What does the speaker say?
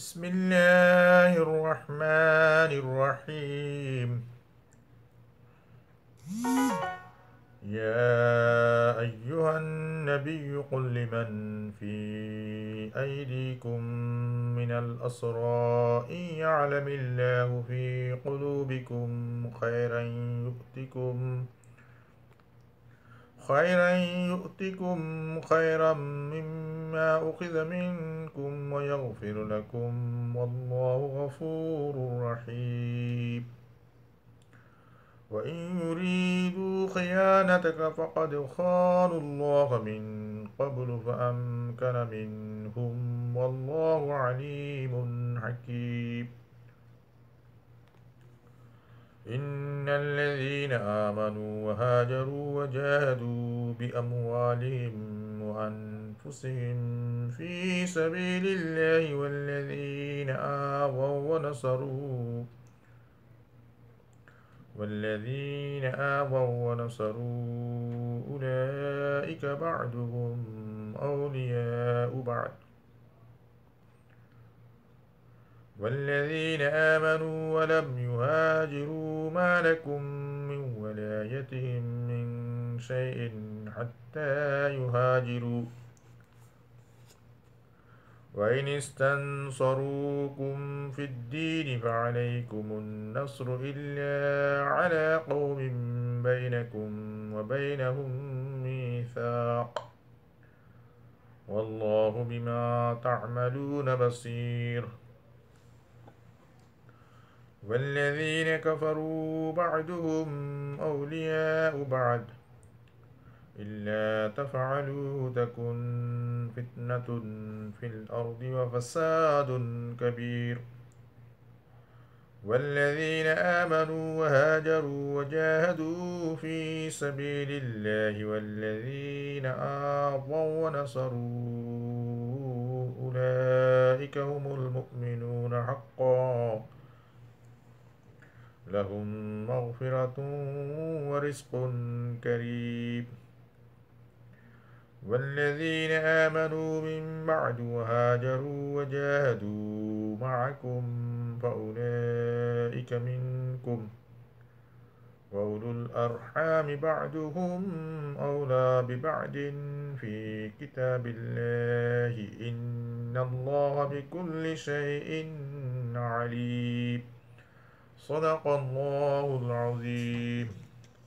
بسم الله الرحمن الرحيم يا أيها النبي قل لمن في أيديكم من الأسرى إن يعلم الله في قلوبكم خيرا يؤتكم خيرا يؤتكم خيرا مما أخذ منكم ويغفر لكم والله غفور رحيم وإن يريدوا خيانتك فقد خانوا الله من قبل فأمكن منهم والله عليم حكيم الذين آمنوا وهاجروا وجاهدوا بأموالهم وأنفسهم في سبيل الله والذين آووا ونصروا والذين آووا ونصروا أولئك بعدهم أولياء بعد والذين آمنوا ولم يهاجروا ما لكم من ولايتهم من شيء حتى يهاجروا وإن استنصروكم في الدين فعليكم النصر إلا على قوم بينكم وبينهم ميثاق والله بما تعملون بصير والذين كفروا بعدهم أولياء بعد إلا تفعلوا تكن فتنة في الأرض وفساد كبير والذين آمنوا وهاجروا وجاهدوا في سبيل الله والذين آووا ونصروا أولئك هم المؤمنون حقاً لهم مغفرة ورزق كريم والذين آمنوا من بعد وهاجروا وجاهدوا معكم فأولئك منكم وأولو الأرحام بعدهم أولى ببعد في كتاب الله إن الله بكل شيء عليم صدق الله العظيم